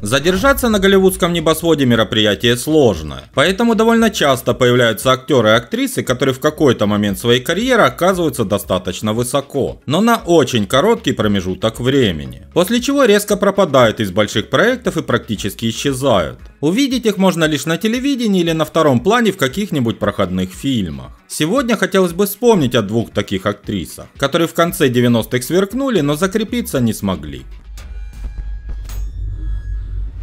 Задержаться на голливудском небосводе мероприятие сложно, поэтому довольно часто появляются актеры и актрисы, которые в какой-то момент своей карьеры оказываются достаточно высоко, но на очень короткий промежуток времени, после чего резко пропадают из больших проектов и практически исчезают. Увидеть их можно лишь на телевидении или на втором плане в каких-нибудь проходных фильмах. Сегодня хотелось бы вспомнить о двух таких актрисах, которые в конце 90-х сверкнули, но закрепиться не смогли.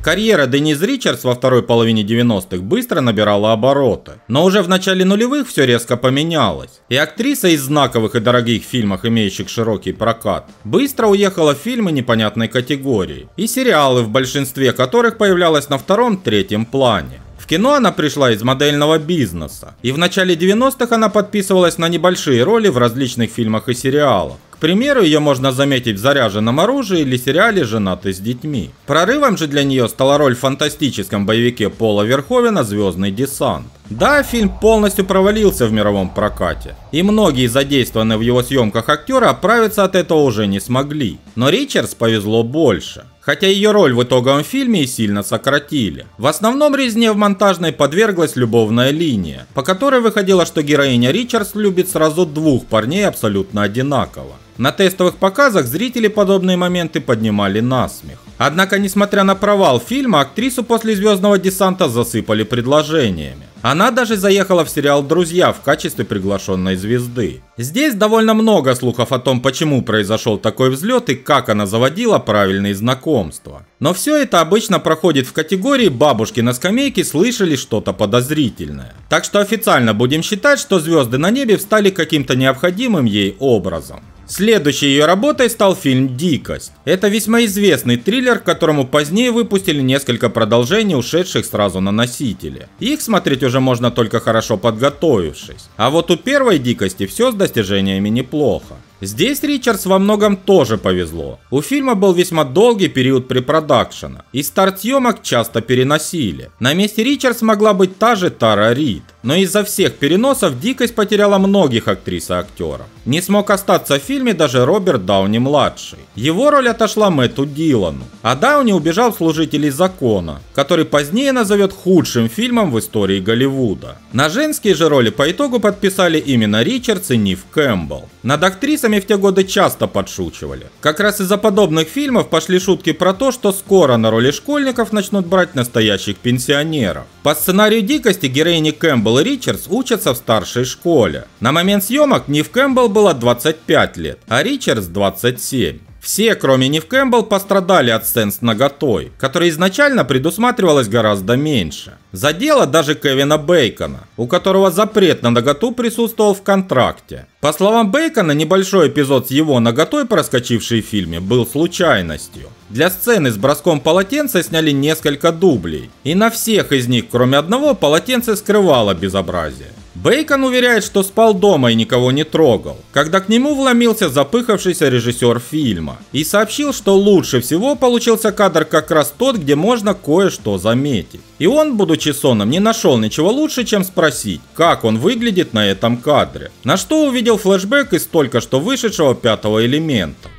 Карьера Денис Ричардс во второй половине 90-х быстро набирала обороты, но уже в начале нулевых все резко поменялось. И актриса из знаковых и дорогих фильмах, имеющих широкий прокат, быстро уехала в фильмы непонятной категории и сериалы, в большинстве которых появлялась на втором-третьем плане. В кино она пришла из модельного бизнеса, и в начале 90-х она подписывалась на небольшие роли в различных фильмах и сериалах. К примеру, ее можно заметить в «Заряженном оружии» или сериале «Женаты с детьми». Прорывом же для нее стала роль в фантастическом боевике Пола Верховена «Звездный десант». Да, фильм полностью провалился в мировом прокате, и многие задействованные в его съемках актеры оправиться от этого уже не смогли. Но Ричардс повезло больше. Хотя ее роль в итоговом фильме и сильно сократили. В основном резне в монтажной подверглась любовная линия, по которой выходило, что героиня Ричардс любит сразу двух парней абсолютно одинаково. На тестовых показах зрители подобные моменты поднимали на смех. Однако, несмотря на провал фильма, актрису после «Звездного десанта» засыпали предложениями. Она даже заехала в сериал «Друзья» в качестве приглашенной звезды. Здесь довольно много слухов о том, почему произошел такой взлет и как она заводила правильные знакомства. Но все это обычно проходит в категории «бабушки на скамейке слышали что-то подозрительное». Так что официально будем считать, что звезды на небе встали каким-то необходимым ей образом. Следующей ее работой стал фильм «Дикость». Это весьма известный триллер, которому позднее выпустили несколько продолжений, ушедших сразу на носители. Их смотреть уже можно только хорошо подготовившись. А вот у первой «Дикости» все с достижениями неплохо. Здесь Ричардс во многом тоже повезло. У фильма был весьма долгий период препродакшена, и старт съемок часто переносили. На месте Ричардс могла быть та же Тара Рид но из-за всех переносов дикость потеряла многих актрис и актеров. Не смог остаться в фильме даже Роберт Дауни-младший. Его роль отошла Мэтту Дилану, а Дауни убежал в «Служителей закона», который позднее назовет худшим фильмом в истории Голливуда. На женские же роли по итогу подписали именно Ричардс и Нив Кэмпбелл. Над актрисами в те годы часто подшучивали. Как раз из-за подобных фильмов пошли шутки про то, что скоро на роли школьников начнут брать настоящих пенсионеров. По сценарию «Дикости» героини Кэмпбелл Кэмпбелл Ричардс учатся в старшей школе. На момент съемок Нив Кэмпбелл было 25 лет, а Ричардс 27. Все, кроме Нив Кэмпбелл, пострадали от сцен с наготой, которая изначально предусматривалась гораздо меньше. Задело даже Кевина Бейкона, у которого запрет на наготу присутствовал в контракте. По словам Бейкона, небольшой эпизод с его наготой, проскочивший в фильме, был случайностью. Для сцены с броском полотенца сняли несколько дублей, и на всех из них, кроме одного, полотенце скрывало безобразие. Бейкон уверяет, что спал дома и никого не трогал, когда к нему вломился запыхавшийся режиссер фильма и сообщил, что лучше всего получился кадр как раз тот, где можно кое-что заметить. И он, будучи соном, не нашел ничего лучше, чем спросить, как он выглядит на этом кадре. На что увидел флешбэк из только что вышедшего пятого элемента.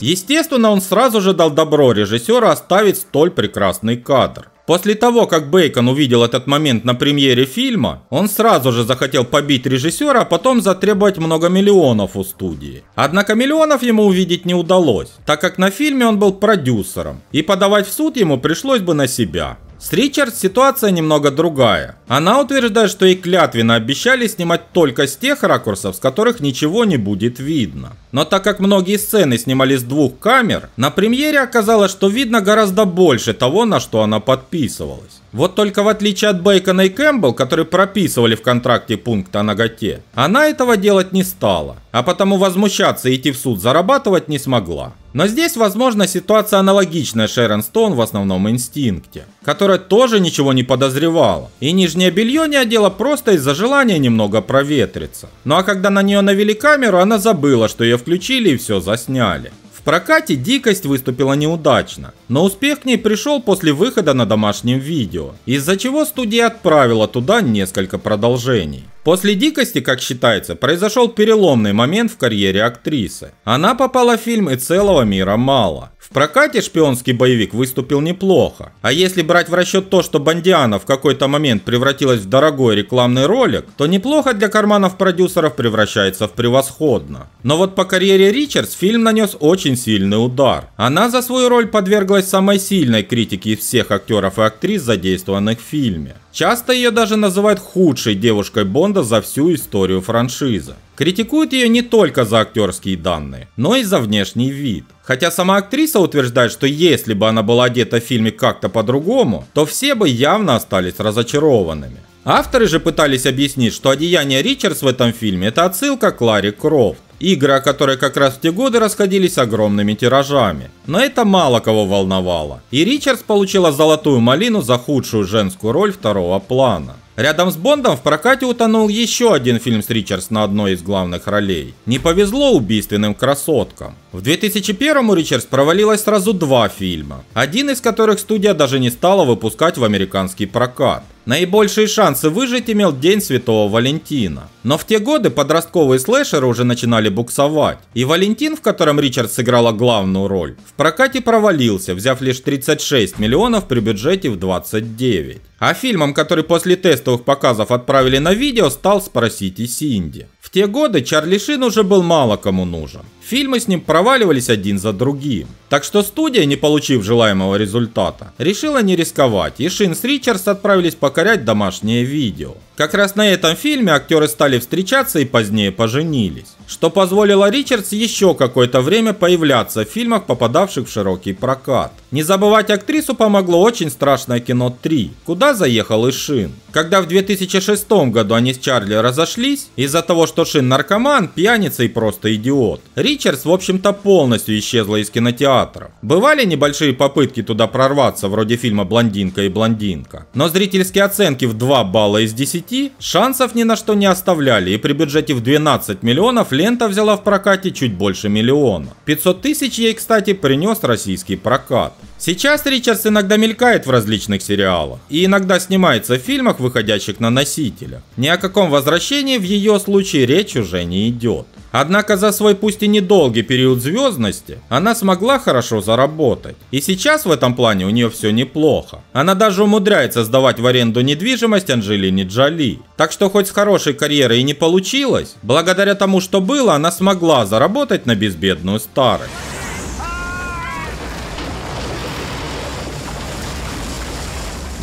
Естественно, он сразу же дал добро режиссеру оставить столь прекрасный кадр. После того, как Бейкон увидел этот момент на премьере фильма, он сразу же захотел побить режиссера, а потом затребовать много миллионов у студии. Однако миллионов ему увидеть не удалось, так как на фильме он был продюсером, и подавать в суд ему пришлось бы на себя. С Ричардс ситуация немного другая. Она утверждает, что ей клятвенно обещали снимать только с тех ракурсов, с которых ничего не будет видно. Но так как многие сцены снимались с двух камер, на премьере оказалось, что видно гораздо больше того, на что она подписывалась. Вот только в отличие от Бейкона и Кэмпбелл, которые прописывали в контракте пункт о ноготе, она этого делать не стала, а потому возмущаться и идти в суд зарабатывать не смогла. Но здесь, возможно, ситуация аналогичная Шерон Стоун в основном инстинкте, которая тоже ничего не подозревала, и нижнее белье не одела просто из-за желания немного проветриться. Ну а когда на нее навели камеру, она забыла, что ее включили и все засняли прокате дикость выступила неудачно, но успех к ней пришел после выхода на домашнем видео, из-за чего студия отправила туда несколько продолжений. После «Дикости», как считается, произошел переломный момент в карьере актрисы. Она попала в фильм и целого мира мало. В прокате шпионский боевик выступил неплохо. А если брать в расчет то, что Бандиана в какой-то момент превратилась в дорогой рекламный ролик, то неплохо для карманов продюсеров превращается в превосходно. Но вот по карьере Ричардс фильм нанес очень сильный удар. Она за свою роль подверглась самой сильной критике из всех актеров и актрис, задействованных в фильме. Часто ее даже называют худшей девушкой Бонда за всю историю франшизы. Критикуют ее не только за актерские данные, но и за внешний вид. Хотя сама актриса утверждает, что если бы она была одета в фильме как-то по-другому, то все бы явно остались разочарованными. Авторы же пытались объяснить, что одеяние Ричардс в этом фильме – это отсылка к Ларри Крофт. Игры, о которой как раз в те годы расходились огромными тиражами. Но это мало кого волновало. И Ричардс получила золотую малину за худшую женскую роль второго плана. Рядом с Бондом в прокате утонул еще один фильм с Ричардс на одной из главных ролей. Не повезло убийственным красоткам. В 2001-му Ричардс провалилось сразу два фильма, один из которых студия даже не стала выпускать в американский прокат. Наибольшие шансы выжить имел День Святого Валентина. Но в те годы подростковые слэшеры уже начинали буксовать, и Валентин, в котором Ричард сыграла главную роль, в прокате провалился, взяв лишь 36 миллионов при бюджете в 29. А фильмом, который после тестовых показов отправили на видео, стал «Спросите Синди». В те годы Чарли Шин уже был мало кому нужен. Фильмы с ним проваливались один за другим. Так что студия, не получив желаемого результата, решила не рисковать, и Шин с Ричардс отправились покорять домашнее видео. Как раз на этом фильме актеры стали встречаться и позднее поженились что позволило Ричардс еще какое-то время появляться в фильмах, попадавших в широкий прокат. Не забывать актрису помогло очень страшное кино 3, куда заехал и Шин. Когда в 2006 году они с Чарли разошлись, из-за того, что Шин наркоман, пьяница и просто идиот, Ричардс, в общем-то, полностью исчезла из кинотеатров. Бывали небольшие попытки туда прорваться, вроде фильма «Блондинка и блондинка», но зрительские оценки в 2 балла из 10 шансов ни на что не оставляли, и при бюджете в 12 миллионов лента взяла в прокате чуть больше миллиона. 500 тысяч ей, кстати, принес российский прокат. Сейчас Ричардс иногда мелькает в различных сериалах и иногда снимается в фильмах, выходящих на носителя. Ни о каком возвращении в ее случае речь уже не идет. Однако за свой пусть и недолгий период звездности она смогла хорошо заработать. И сейчас в этом плане у нее все неплохо. Она даже умудряется сдавать в аренду недвижимость Анжелине Джоли. Так что хоть с хорошей карьерой и не получилось, благодаря тому, что было, она смогла заработать на безбедную старость.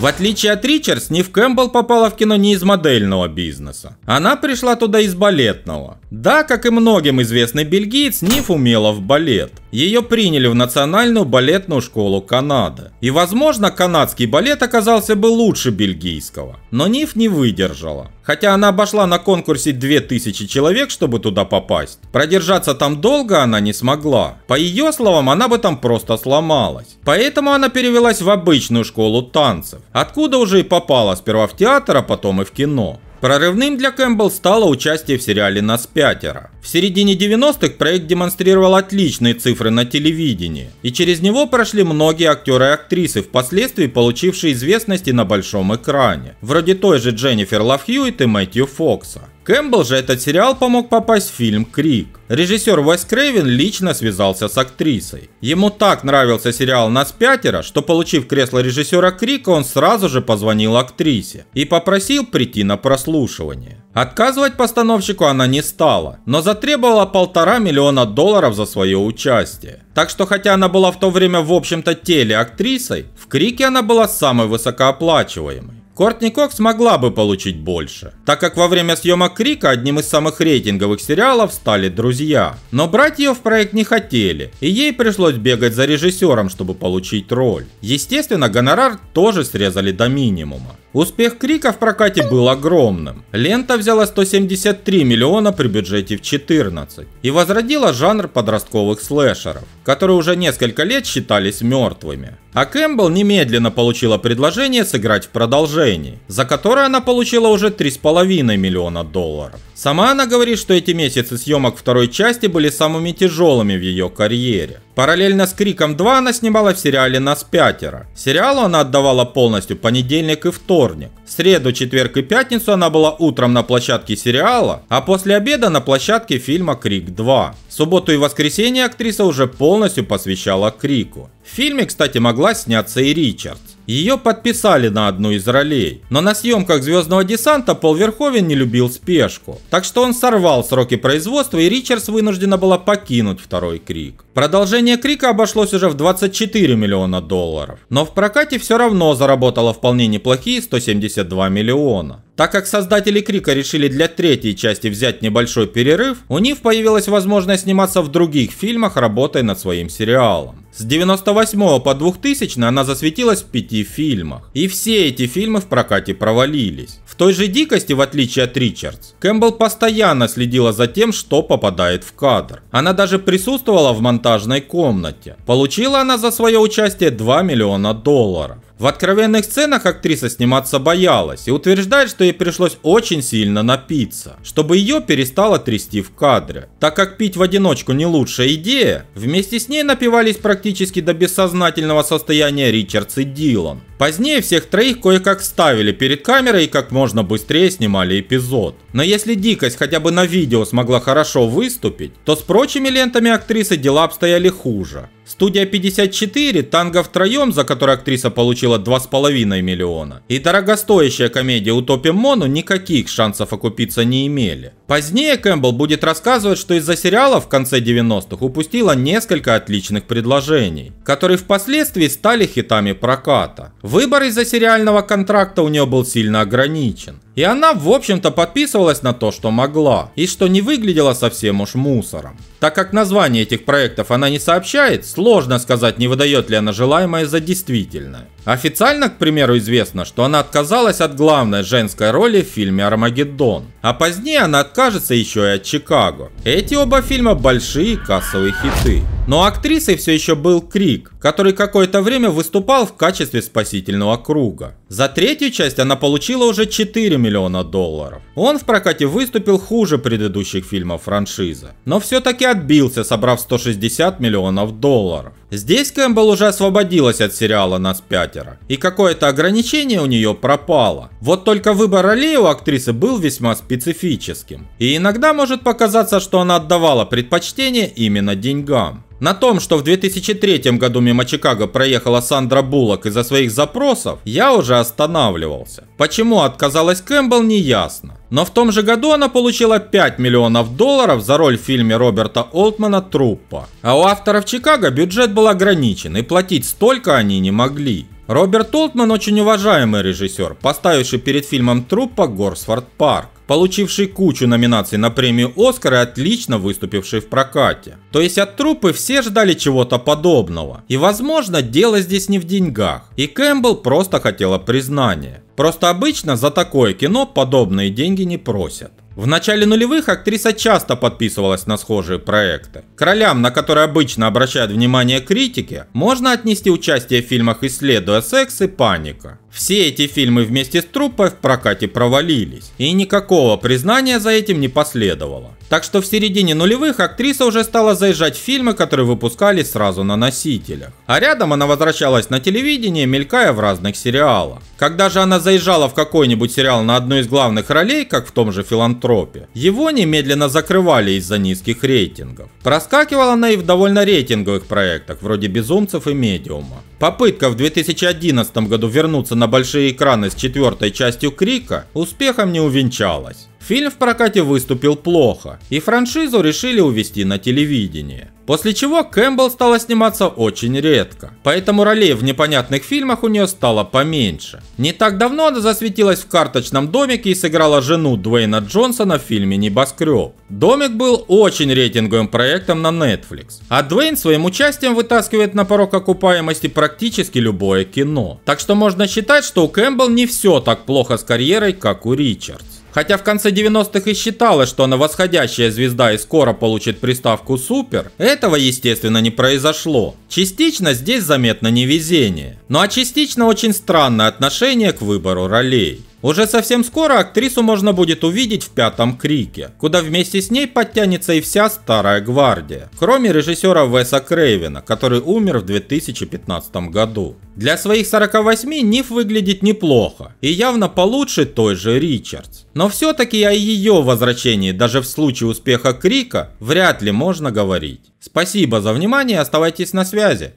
В отличие от Ричардс, Нив Кэмпбелл попала в кино не из модельного бизнеса. Она пришла туда из балетного. Да, как и многим известный бельгиец, Нив умела в балет. Ее приняли в Национальную балетную школу Канады. И, возможно, канадский балет оказался бы лучше бельгийского. Но Нив не выдержала. Хотя она обошла на конкурсе 2000 человек, чтобы туда попасть. Продержаться там долго она не смогла. По ее словам, она бы там просто сломалась. Поэтому она перевелась в обычную школу танцев откуда уже и попала сперва в театр, а потом и в кино. Прорывным для Кэмпбелл стало участие в сериале «Нас пятеро». В середине 90-х проект демонстрировал отличные цифры на телевидении, и через него прошли многие актеры и актрисы, впоследствии получившие известности на большом экране, вроде той же Дженнифер Лав Хьюитт и Мэтью Фокса. Кэмпбелл же этот сериал помог попасть в фильм «Крик». Режиссер Уэс Крейвен лично связался с актрисой. Ему так нравился сериал «Нас пятеро», что получив кресло режиссера Крика, он сразу же позвонил актрисе и попросил прийти на прослушивание. Отказывать постановщику она не стала, но затребовала полтора миллиона долларов за свое участие. Так что хотя она была в то время в общем-то телеактрисой, в Крике она была самой высокооплачиваемой. Кортни Кокс могла бы получить больше, так как во время съемок Крика одним из самых рейтинговых сериалов стали «Друзья». Но брать ее в проект не хотели, и ей пришлось бегать за режиссером, чтобы получить роль. Естественно, гонорар тоже срезали до минимума. Успех Крика в прокате был огромным. Лента взяла 173 миллиона при бюджете в 14 и возродила жанр подростковых слэшеров, которые уже несколько лет считались мертвыми. А Кэмпбелл немедленно получила предложение сыграть в продолжении, за которое она получила уже 3,5 миллиона долларов. Сама она говорит, что эти месяцы съемок второй части были самыми тяжелыми в ее карьере. Параллельно с «Криком 2» она снимала в сериале «Нас пятеро». Сериалу она отдавала полностью понедельник и вторник. Среду, четверг и пятницу она была утром на площадке сериала, а после обеда на площадке фильма «Крик 2». Субботу и воскресенье актриса уже полностью посвящала «Крику». В фильме, кстати, могла сняться и Ричардс. Ее подписали на одну из ролей, но на съемках «Звездного десанта» Пол Верховен не любил спешку, так что он сорвал сроки производства и Ричардс вынуждена была покинуть второй крик. Продолжение крика обошлось уже в 24 миллиона долларов, но в прокате все равно заработало вполне неплохие 172 миллиона. Так как создатели Крика решили для третьей части взять небольшой перерыв, у них появилась возможность сниматься в других фильмах, работая над своим сериалом. С 98 по 2000 она засветилась в пяти фильмах. И все эти фильмы в прокате провалились. В той же дикости, в отличие от Ричардс, Кэмпбелл постоянно следила за тем, что попадает в кадр. Она даже присутствовала в монтажной комнате. Получила она за свое участие 2 миллиона долларов. В откровенных сценах актриса сниматься боялась и утверждает, что ей пришлось очень сильно напиться, чтобы ее перестало трясти в кадре. Так как пить в одиночку не лучшая идея, вместе с ней напивались практически до бессознательного состояния Ричардс и Дилан. Позднее всех троих кое-как ставили перед камерой и как можно быстрее снимали эпизод. Но если дикость хотя бы на видео смогла хорошо выступить, то с прочими лентами актрисы дела обстояли хуже. Студия 54, «Танго втроем», за которой актриса получила 2,5 миллиона, и дорогостоящая комедия «Утопим Мону» никаких шансов окупиться не имели. Позднее Кэмпбелл будет рассказывать, что из-за сериала в конце 90-х упустила несколько отличных предложений, которые впоследствии стали хитами проката. В Выбор из-за сериального контракта у нее был сильно ограничен. И она, в общем-то, подписывалась на то, что могла, и что не выглядела совсем уж мусором. Так как название этих проектов она не сообщает, сложно сказать, не выдает ли она желаемое за действительное. Официально, к примеру, известно, что она отказалась от главной женской роли в фильме «Армагеддон», а позднее она откажется еще и от «Чикаго». Эти оба фильма большие кассовые хиты. Но актрисой все еще был Крик, который какое-то время выступал в качестве спасительного круга. За третью часть она получила уже 4 миллиона долларов. Он в прокате выступил хуже предыдущих фильмов франшизы, но все-таки отбился, собрав 160 миллионов долларов. Здесь Кэмпбелл уже освободилась от сериала «Нас пятеро», и какое-то ограничение у нее пропало. Вот только выбор ролей у актрисы был весьма специфическим, и иногда может показаться, что она отдавала предпочтение именно деньгам. На том, что в 2003 году мимо Чикаго проехала Сандра Буллок из-за своих запросов, я уже останавливался. Почему отказалась Кэмпбелл, не ясно. Но в том же году она получила 5 миллионов долларов за роль в фильме Роберта Олтмана «Труппа». А у авторов Чикаго бюджет был ограничен, и платить столько они не могли. Роберт Олтман очень уважаемый режиссер, поставивший перед фильмом «Труппа» Горсфорд Парк получивший кучу номинаций на премию Оскар и отлично выступивший в прокате. То есть от трупы все ждали чего-то подобного. И возможно дело здесь не в деньгах. И Кэмпбелл просто хотела признания. Просто обычно за такое кино подобные деньги не просят. В начале нулевых актриса часто подписывалась на схожие проекты. К ролям, на которые обычно обращают внимание критики, можно отнести участие в фильмах «Исследуя секс» и «Паника». Все эти фильмы вместе с труппой в прокате провалились, и никакого признания за этим не последовало. Так что в середине нулевых актриса уже стала заезжать в фильмы, которые выпускались сразу на носителях. А рядом она возвращалась на телевидение, мелькая в разных сериалах. Когда же она заезжала в какой-нибудь сериал на одну из главных ролей, как в том же «Филантропе», его немедленно закрывали из-за низких рейтингов. Проскакивала она и в довольно рейтинговых проектах, вроде «Безумцев» и «Медиума». Попытка в 2011 году вернуться на большие экраны с четвертой частью «Крика» успехом не увенчалась. Фильм в прокате выступил плохо, и франшизу решили увести на телевидение. После чего Кэмпбелл стала сниматься очень редко, поэтому ролей в непонятных фильмах у нее стало поменьше. Не так давно она засветилась в карточном домике и сыграла жену Дуэйна Джонсона в фильме «Небоскреб». Домик был очень рейтинговым проектом на Netflix, а Дуэйн своим участием вытаскивает на порог окупаемости практически любое кино. Так что можно считать, что у Кэмпбелл не все так плохо с карьерой, как у Ричардс. Хотя в конце 90-х и считалось, что она восходящая звезда и скоро получит приставку «Супер», этого, естественно, не произошло. Частично здесь заметно невезение. Ну а частично очень странное отношение к выбору ролей. Уже совсем скоро актрису можно будет увидеть в «Пятом крике», куда вместе с ней подтянется и вся старая гвардия, кроме режиссера Веса Крейвена, который умер в 2015 году. Для своих 48 Ниф выглядит неплохо и явно получше той же Ричардс. Но все-таки о ее возвращении даже в случае успеха Крика вряд ли можно говорить. Спасибо за внимание, оставайтесь на связи.